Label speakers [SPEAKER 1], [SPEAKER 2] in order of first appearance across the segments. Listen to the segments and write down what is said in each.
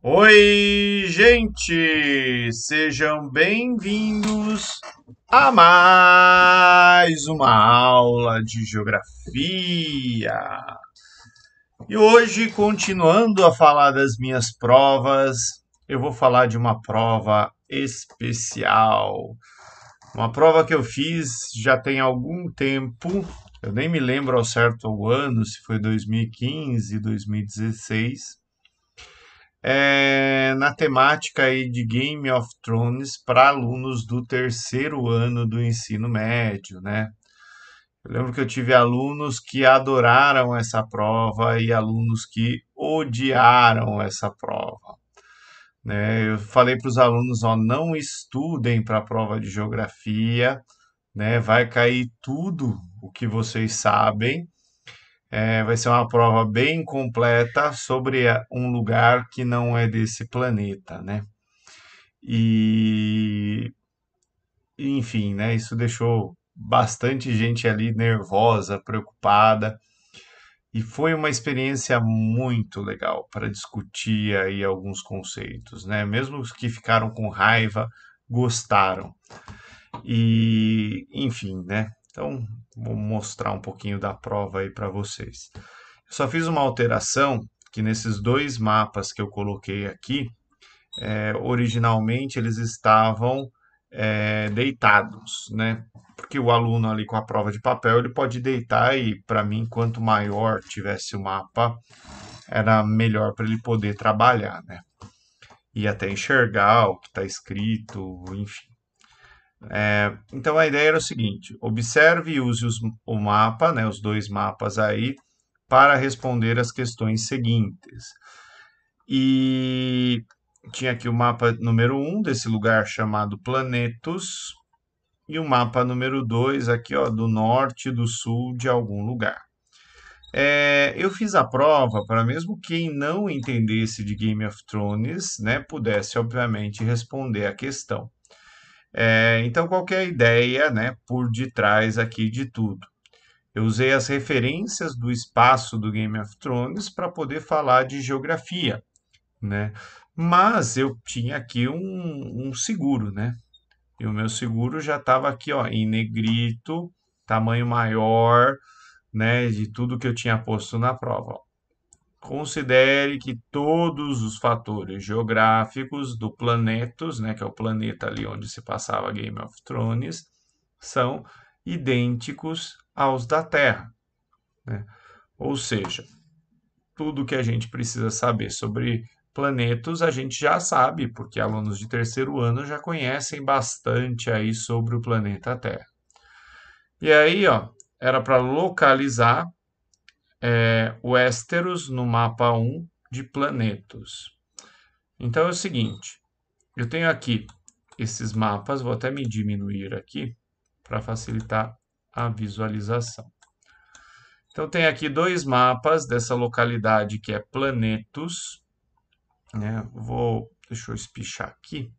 [SPEAKER 1] Oi, gente! Sejam bem-vindos a mais uma aula de geografia. E hoje, continuando a falar das minhas provas, eu vou falar de uma prova especial. Uma prova que eu fiz já tem algum tempo, eu nem me lembro ao certo o ano, se foi 2015, 2016 é, na temática aí de Game of Thrones para alunos do terceiro ano do ensino médio, né? Eu lembro que eu tive alunos que adoraram essa prova e alunos que odiaram essa prova. Né? Eu falei para os alunos, ó, não estudem para a prova de geografia, né? Vai cair tudo o que vocês sabem é, vai ser uma prova bem completa sobre é, um lugar que não é desse planeta, né? E enfim, né? Isso deixou bastante gente ali nervosa, preocupada. E foi uma experiência muito legal para discutir aí alguns conceitos, né? Mesmo os que ficaram com raiva, gostaram. E, enfim, né? Então, vou mostrar um pouquinho da prova aí para vocês. Eu só fiz uma alteração que nesses dois mapas que eu coloquei aqui, é, originalmente eles estavam é, deitados, né? Porque o aluno ali com a prova de papel, ele pode deitar e, para mim, quanto maior tivesse o mapa, era melhor para ele poder trabalhar, né? E até enxergar o que está escrito, enfim. É, então a ideia era o seguinte: observe e use os, o mapa, né, os dois mapas aí, para responder as questões seguintes. E tinha aqui o mapa número 1 um desse lugar chamado Planetos, e o mapa número 2 aqui, ó, do norte e do sul de algum lugar. É, eu fiz a prova para mesmo quem não entendesse de Game of Thrones, né, pudesse obviamente responder a questão. É, então, qual é a ideia né, por detrás aqui de tudo? Eu usei as referências do espaço do Game of Thrones para poder falar de geografia, né? Mas eu tinha aqui um, um seguro, né? E o meu seguro já estava aqui, ó, em negrito, tamanho maior, né? De tudo que eu tinha posto na prova. Ó. Considere que todos os fatores geográficos do Planetos, né, que é o planeta ali onde se passava Game of Thrones, são idênticos aos da Terra. Né? Ou seja, tudo que a gente precisa saber sobre planetos a gente já sabe, porque alunos de terceiro ano já conhecem bastante aí sobre o planeta Terra. E aí, ó, era para localizar é, Westeros no mapa 1 de planetos. Então é o seguinte, eu tenho aqui esses mapas, vou até me diminuir aqui para facilitar a visualização. Então tem aqui dois mapas dessa localidade que é Planetos. Né? Vou, deixa eu espichar aqui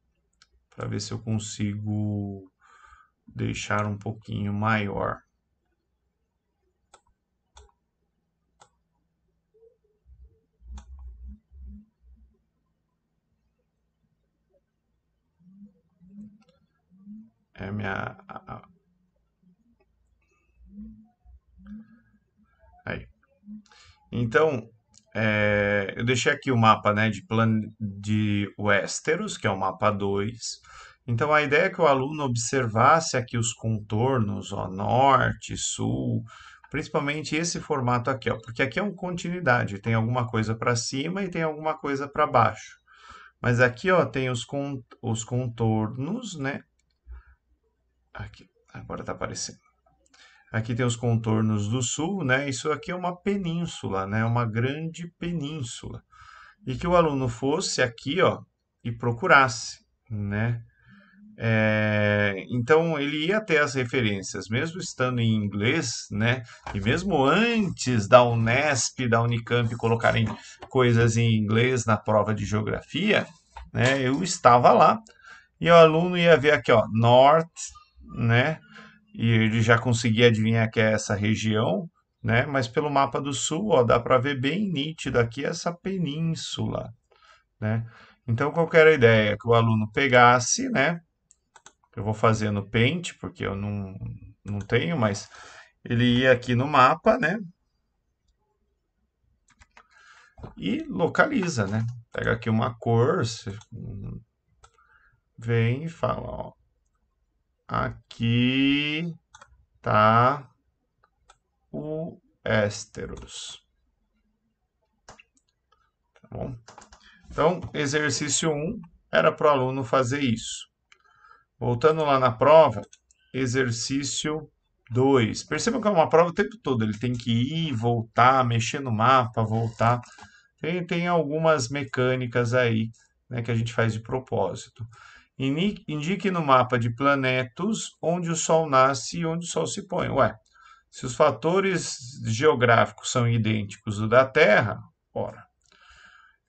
[SPEAKER 1] para ver se eu consigo deixar um pouquinho maior. é minha. Aí. Então, é, eu deixei aqui o mapa né, de, plan de Westeros, que é o mapa 2. Então, a ideia é que o aluno observasse aqui os contornos, ó, norte, sul, principalmente esse formato aqui, ó, porque aqui é uma continuidade, tem alguma coisa para cima e tem alguma coisa para baixo. Mas aqui ó, tem os, con os contornos, né? Aqui, agora está aparecendo. Aqui tem os contornos do sul, né? Isso aqui é uma península, né? Uma grande península. E que o aluno fosse aqui, ó, e procurasse, né? É, então ele ia ter as referências, mesmo estando em inglês, né? E mesmo antes da Unesp, da Unicamp colocarem coisas em inglês na prova de geografia, né? Eu estava lá e o aluno ia ver aqui, ó, North né? E ele já conseguia adivinhar que é essa região, né? Mas pelo mapa do sul, ó, dá para ver bem nítido aqui essa península, né? Então, qual era a ideia? Que o aluno pegasse, né? Eu vou fazer no Paint, porque eu não, não tenho, mas ele ia aqui no mapa, né? E localiza, né? Pega aqui uma cor, vem e fala, ó, Aqui tá o ésteros. Tá bom? Então, exercício 1 era para o aluno fazer isso. Voltando lá na prova, exercício 2. Perceba que é uma prova o tempo todo, ele tem que ir, voltar, mexer no mapa, voltar. Tem, tem algumas mecânicas aí né, que a gente faz de propósito. Indique no mapa de planetos onde o Sol nasce e onde o Sol se põe. Ué, se os fatores geográficos são idênticos ao da Terra, ora,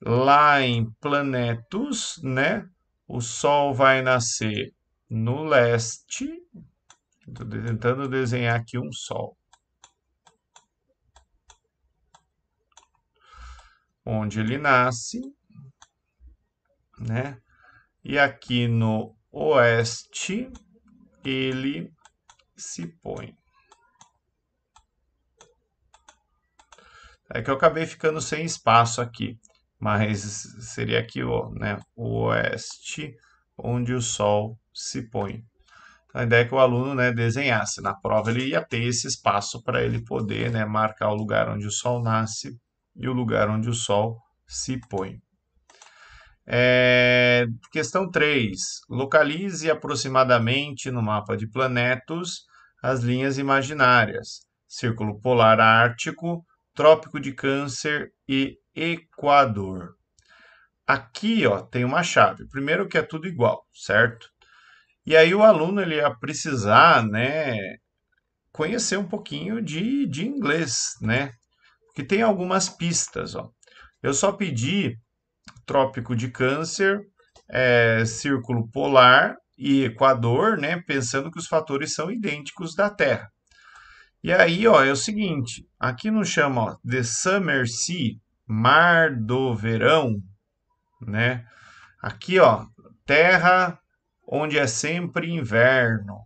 [SPEAKER 1] lá em planetos, né, o Sol vai nascer no leste. Estou tentando desenhar aqui um Sol. Onde ele nasce, né? E aqui no oeste, ele se põe. É que eu acabei ficando sem espaço aqui, mas seria aqui o, né, oeste, onde o sol se põe. Então, a ideia é que o aluno né, desenhasse. Na prova ele ia ter esse espaço para ele poder né, marcar o lugar onde o sol nasce e o lugar onde o sol se põe. É, questão 3. Localize aproximadamente no mapa de planetos as linhas imaginárias: Círculo Polar Ártico, Trópico de Câncer e Equador. Aqui ó, tem uma chave. Primeiro que é tudo igual, certo? E aí o aluno ele ia precisar né, conhecer um pouquinho de, de inglês, né? Porque tem algumas pistas. Ó. Eu só pedi Trópico de Câncer, é, Círculo Polar e Equador, né, pensando que os fatores são idênticos da Terra. E aí, ó, é o seguinte, aqui nos chama ó, The Summer Sea, Mar do Verão, né? Aqui, ó, Terra onde é sempre inverno.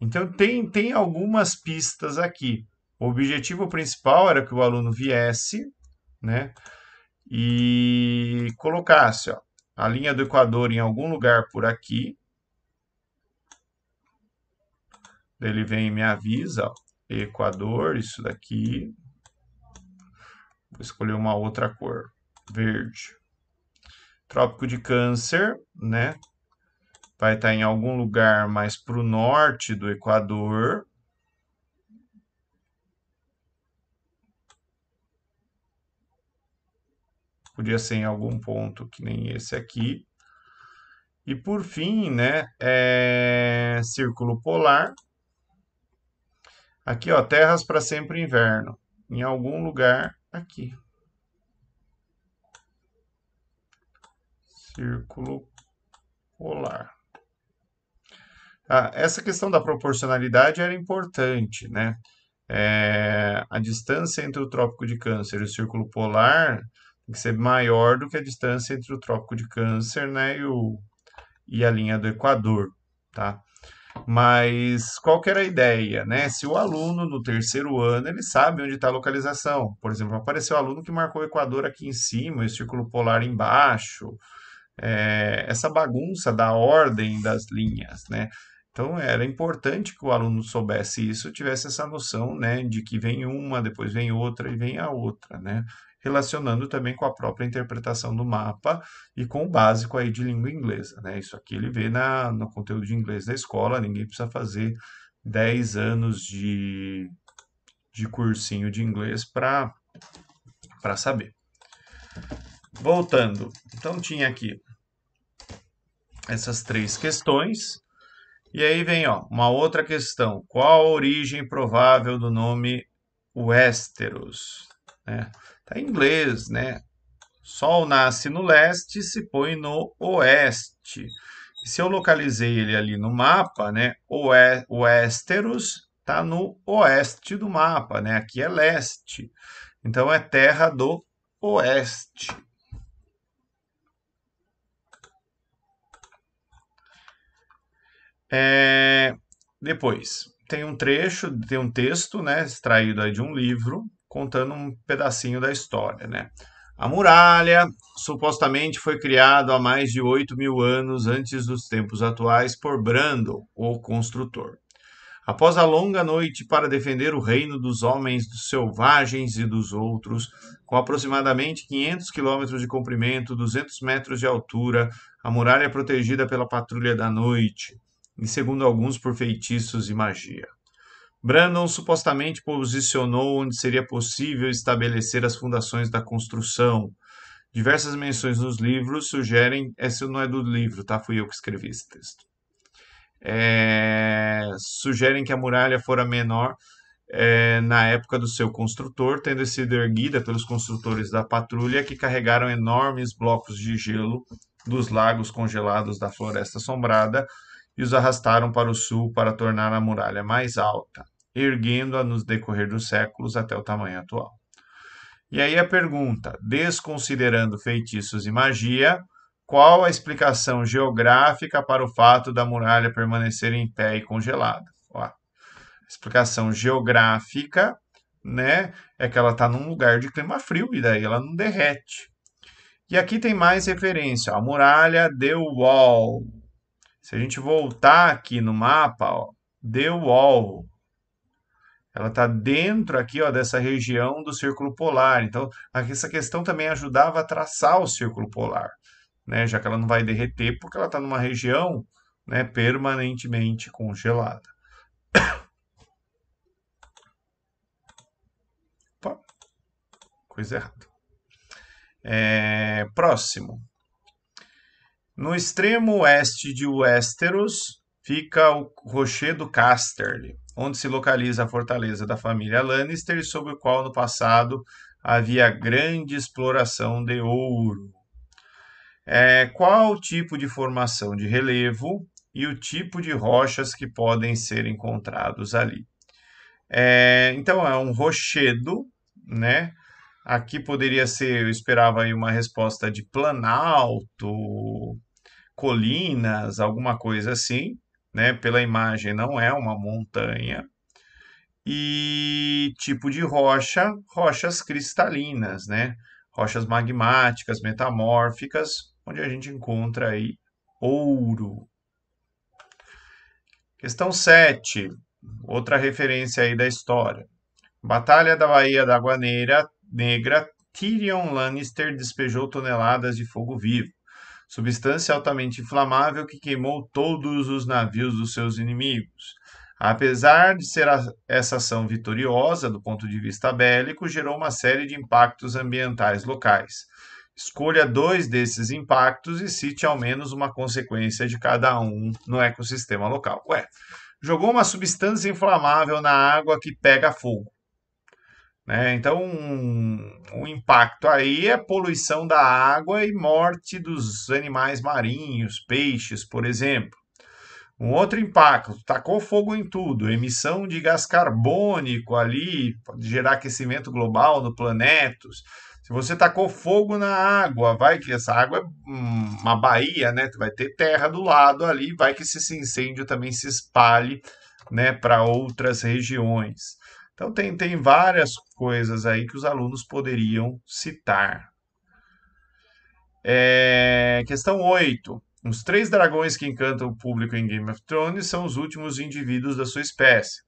[SPEAKER 1] Então tem tem algumas pistas aqui. O objetivo principal era que o aluno viesse, né? e colocasse assim, ó, a linha do Equador em algum lugar por aqui, ele vem e me avisa, ó, Equador, isso daqui, vou escolher uma outra cor, verde. Trópico de Câncer, né? Vai estar em algum lugar mais para o norte do Equador, podia ser em algum ponto que nem esse aqui. E por fim, né, é... círculo polar. Aqui, ó, terras para sempre inverno. Em algum lugar aqui. Círculo polar. Ah, essa questão da proporcionalidade era importante, né? É... a distância entre o trópico de câncer e o círculo polar ser maior do que a distância entre o Trópico de Câncer né, e, o, e a linha do Equador. Tá? Mas qual que era a ideia? Né? Se o aluno no terceiro ano ele sabe onde está a localização. Por exemplo, apareceu o aluno que marcou o Equador aqui em cima, o círculo polar embaixo. É, essa bagunça da ordem das linhas, né? Então era importante que o aluno soubesse isso, tivesse essa noção, né, de que vem uma, depois vem outra e vem a outra, né? relacionando também com a própria interpretação do mapa e com o básico aí de língua inglesa. Né? Isso aqui ele vê na, no conteúdo de inglês da escola, ninguém precisa fazer 10 anos de, de cursinho de inglês para saber. Voltando, então tinha aqui essas três questões. E aí vem ó, uma outra questão: qual a origem provável do nome Westeros? Né? É inglês, né? Sol nasce no leste e se põe no oeste. se eu localizei ele ali no mapa, né? Oesteiros está no oeste do mapa, né? Aqui é leste. Então é terra do oeste. É, depois, tem um trecho, tem um texto, né, extraído de um livro, contando um pedacinho da história, né? A muralha supostamente foi criada há mais de 8 mil anos antes dos tempos atuais por Brando, o construtor. Após a longa noite para defender o reino dos homens, dos selvagens e dos outros, com aproximadamente 500 quilômetros de comprimento, 200 metros de altura, a muralha é protegida pela patrulha da noite, e segundo alguns por feitiços e magia. Brandon supostamente posicionou onde seria possível estabelecer as fundações da construção. Diversas menções nos livros sugerem. Essa não é do livro, tá? Fui eu que escrevi esse texto. É, sugerem que a muralha fora menor é, na época do seu construtor, tendo sido erguida pelos construtores da patrulha que carregaram enormes blocos de gelo dos lagos congelados da Floresta Assombrada e os arrastaram para o sul para tornar a muralha mais alta, erguendo-a nos decorrer dos séculos até o tamanho atual. E aí a pergunta: desconsiderando feitiços e magia, qual a explicação geográfica para o fato da muralha permanecer em pé e congelada? Ó, explicação geográfica, né, é que ela está num lugar de clima frio e daí ela não derrete. E aqui tem mais referência, a muralha de Wall, se a gente voltar aqui no mapa, ó, The Wall, ela está dentro aqui ó, dessa região do círculo polar. Então, essa questão também ajudava a traçar o círculo polar, né? já que ela não vai derreter, porque ela está numa região né, permanentemente congelada. Opa, coisa errada. É, próximo. No extremo oeste de Westeros fica o Rochedo Casterly, onde se localiza a fortaleza da família Lannister, sobre o qual no passado havia grande exploração de ouro. É, qual o tipo de formação de relevo e o tipo de rochas que podem ser encontrados ali? É, então, é um rochedo, né? Aqui poderia ser, eu esperava aí uma resposta de planalto, colinas, alguma coisa assim, né? Pela imagem não é uma montanha. E tipo de rocha, rochas cristalinas, né? Rochas magmáticas, metamórficas, onde a gente encontra aí ouro. Questão 7, outra referência aí da história. Batalha da Baía da Guaneira Negra, Tyrion Lannister despejou toneladas de fogo vivo, substância altamente inflamável que queimou todos os navios dos seus inimigos. Apesar de ser a, essa ação vitoriosa do ponto de vista bélico, gerou uma série de impactos ambientais locais. Escolha dois desses impactos e cite ao menos uma consequência de cada um no ecossistema local. Ué, jogou uma substância inflamável na água que pega fogo. Né? Então, um, impacto aí é poluição da água e morte dos animais marinhos, peixes, por exemplo. Um outro impacto, tacou fogo em tudo, emissão de gás carbônico ali, pode gerar aquecimento global no planeta. Se você tacou fogo na água, vai que essa água é hum, uma baía, né? Vai ter terra do lado ali, vai que esse incêndio também se espalhe, né, para outras regiões. Então, tem, tem várias coisas aí que os alunos poderiam citar. É, questão 8. Os três dragões que encantam o público em Game of Thrones são os últimos indivíduos da sua espécie.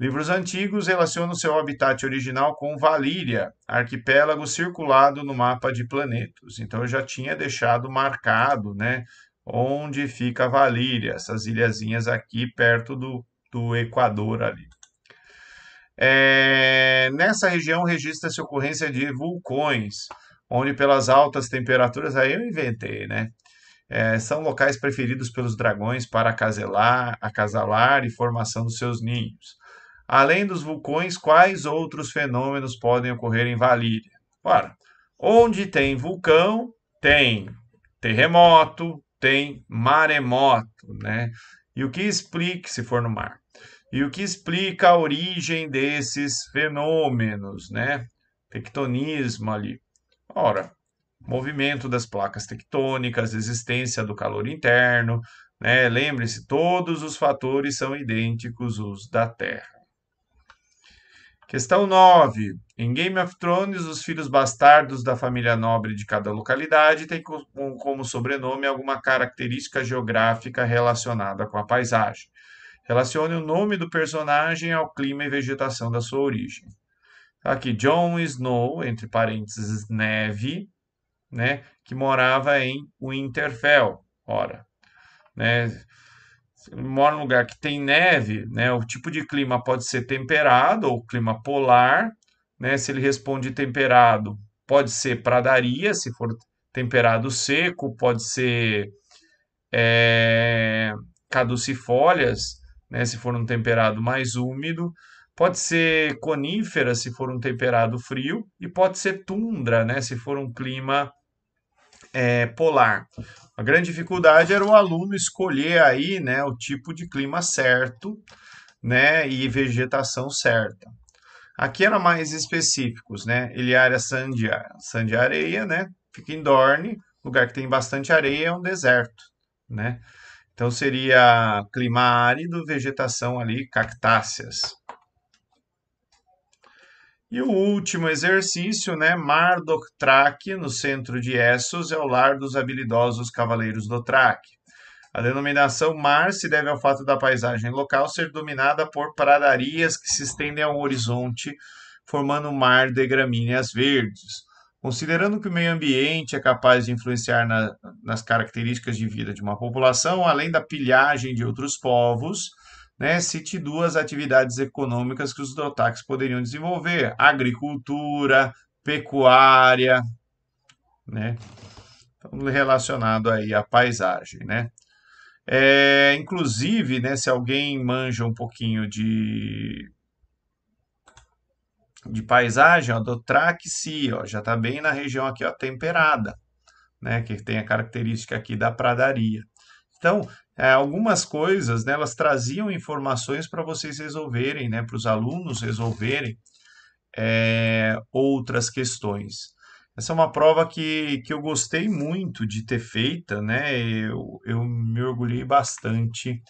[SPEAKER 1] Livros antigos relacionam seu habitat original com Valíria, arquipélago circulado no mapa de planetas. Então eu já tinha deixado marcado, né, onde fica Valíria, essas ilhazinhas aqui perto do, do Equador ali. É, nessa região registra-se ocorrência de vulcões, onde pelas altas temperaturas, aí eu inventei, né? É, são locais preferidos pelos dragões para acaselar, acasalar e formação dos seus ninhos. Além dos vulcões, quais outros fenômenos podem ocorrer em Valíria? Ora, onde tem vulcão, tem terremoto, tem maremoto, né? E o que explica se for no mar? E o que explica a origem desses fenômenos, né? Tectonismo ali. Ora, movimento das placas tectônicas, existência do calor interno, né? Lembre-se, todos os fatores são idênticos os da Terra. Questão 9. Em Game of Thrones, os filhos bastardos da família nobre de cada localidade têm como sobrenome alguma característica geográfica relacionada com a paisagem. Relacione o nome do personagem ao clima e vegetação da sua origem. Aqui, John Snow, entre parênteses, neve, né, que morava em Winterfell. Ora, né, mora num lugar que tem neve, né, o tipo de clima pode ser temperado ou clima polar. Né, se ele responde temperado, pode ser pradaria, se for temperado seco, pode ser é, caducifólias, né, se for um temperado mais úmido. Pode ser conífera, se for um temperado frio. E pode ser tundra, né, se for um clima é, polar. A grande dificuldade era o aluno escolher aí, né, o tipo de clima certo, né, e vegetação certa. Aqui era mais específicos, né? Eliária é sandiareia, sandia né? Fica em Dorne, lugar que tem bastante areia, é um deserto, né? Então seria clima árido, vegetação ali, cactáceas. E o último exercício, né? Mar do Traque, no centro de Essos, é o lar dos habilidosos cavaleiros do Traque. A denominação mar se deve ao fato da paisagem local ser dominada por pradarias que se estendem ao horizonte, formando um mar de gramíneas verdes. Considerando que o meio ambiente é capaz de influenciar na, nas características de vida de uma população, além da pilhagem de outros povos, né, cite duas atividades econômicas que os dotaques poderiam desenvolver: agricultura, pecuária, né, então, relacionado aí à paisagem, né. É, inclusive, né, se alguém manja um pouquinho de de paisagem, ó, do Traxi, ó, já está bem na região aqui, ó, temperada, né, que tem a característica aqui da pradaria. Então, é, algumas coisas, né, elas traziam informações para vocês resolverem, né, para os alunos resolverem é, outras questões. Essa é uma prova que, que eu gostei muito de ter feita, né, eu, eu me orgulhei bastante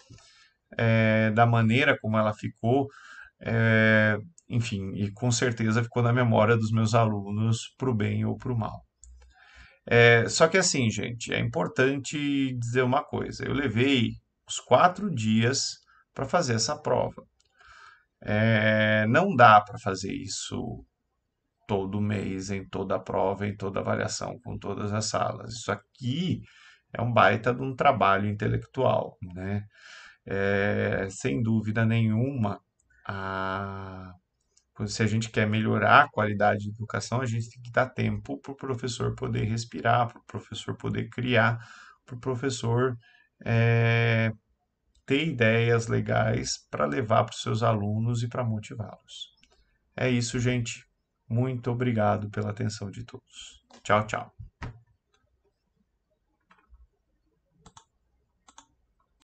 [SPEAKER 1] é, da maneira como ela ficou, é, enfim, e com certeza ficou na memória dos meus alunos para o bem ou para o mal. É, só que assim, gente, é importante dizer uma coisa. Eu levei os quatro dias para fazer essa prova. É, não dá para fazer isso todo mês, em toda a prova, em toda a avaliação, com todas as salas. Isso aqui é um baita de um trabalho intelectual, né? É, sem dúvida nenhuma, a se a gente quer melhorar a qualidade de educação, a gente tem que dar tempo para o professor poder respirar, para o professor poder criar, para o professor é, ter ideias legais para levar para os seus alunos e para motivá-los. É isso, gente. Muito obrigado pela atenção de todos. Tchau, tchau.